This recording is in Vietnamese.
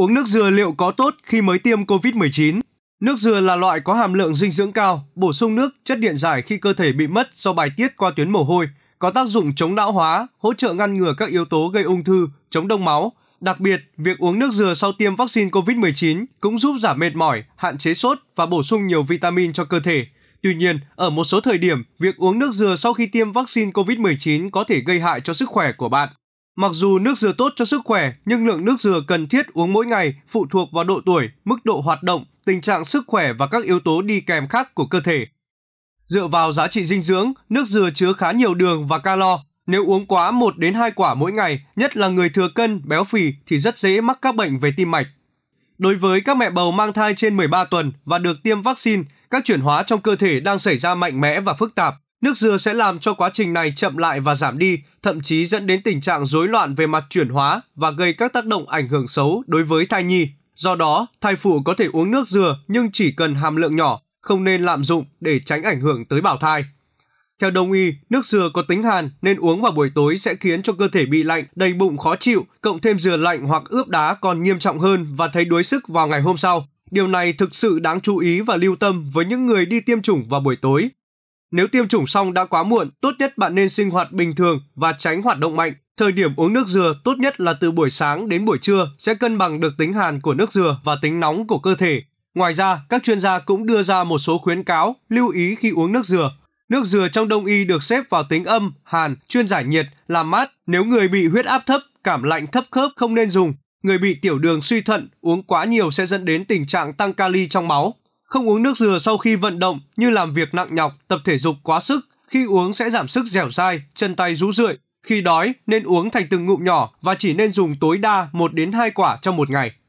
Uống nước dừa liệu có tốt khi mới tiêm COVID-19? Nước dừa là loại có hàm lượng dinh dưỡng cao, bổ sung nước, chất điện giải khi cơ thể bị mất do bài tiết qua tuyến mồ hôi, có tác dụng chống lão hóa, hỗ trợ ngăn ngừa các yếu tố gây ung thư, chống đông máu. Đặc biệt, việc uống nước dừa sau tiêm vaccine COVID-19 cũng giúp giảm mệt mỏi, hạn chế sốt và bổ sung nhiều vitamin cho cơ thể. Tuy nhiên, ở một số thời điểm, việc uống nước dừa sau khi tiêm vaccine COVID-19 có thể gây hại cho sức khỏe của bạn. Mặc dù nước dừa tốt cho sức khỏe, nhưng lượng nước dừa cần thiết uống mỗi ngày phụ thuộc vào độ tuổi, mức độ hoạt động, tình trạng sức khỏe và các yếu tố đi kèm khác của cơ thể. Dựa vào giá trị dinh dưỡng, nước dừa chứa khá nhiều đường và calo. Nếu uống quá 1 đến 2 quả mỗi ngày, nhất là người thừa cân, béo phì thì rất dễ mắc các bệnh về tim mạch. Đối với các mẹ bầu mang thai trên 13 tuần và được tiêm vaccine, các chuyển hóa trong cơ thể đang xảy ra mạnh mẽ và phức tạp. Nước dừa sẽ làm cho quá trình này chậm lại và giảm đi, thậm chí dẫn đến tình trạng rối loạn về mặt chuyển hóa và gây các tác động ảnh hưởng xấu đối với thai nhi. Do đó, thai phụ có thể uống nước dừa nhưng chỉ cần hàm lượng nhỏ, không nên lạm dụng để tránh ảnh hưởng tới bào thai. Theo đông y, nước dừa có tính hàn nên uống vào buổi tối sẽ khiến cho cơ thể bị lạnh, đầy bụng khó chịu, cộng thêm dừa lạnh hoặc ướp đá còn nghiêm trọng hơn và thấy đuối sức vào ngày hôm sau. Điều này thực sự đáng chú ý và lưu tâm với những người đi tiêm chủng vào buổi tối nếu tiêm chủng xong đã quá muộn, tốt nhất bạn nên sinh hoạt bình thường và tránh hoạt động mạnh. Thời điểm uống nước dừa tốt nhất là từ buổi sáng đến buổi trưa sẽ cân bằng được tính hàn của nước dừa và tính nóng của cơ thể. Ngoài ra, các chuyên gia cũng đưa ra một số khuyến cáo lưu ý khi uống nước dừa. Nước dừa trong đông y được xếp vào tính âm, hàn, chuyên giải nhiệt, làm mát. Nếu người bị huyết áp thấp, cảm lạnh thấp khớp không nên dùng. Người bị tiểu đường suy thận uống quá nhiều sẽ dẫn đến tình trạng tăng kali trong máu. Không uống nước dừa sau khi vận động như làm việc nặng nhọc, tập thể dục quá sức, khi uống sẽ giảm sức dẻo dai, chân tay rũ rượi. Khi đói nên uống thành từng ngụm nhỏ và chỉ nên dùng tối đa 1 đến 2 quả trong một ngày.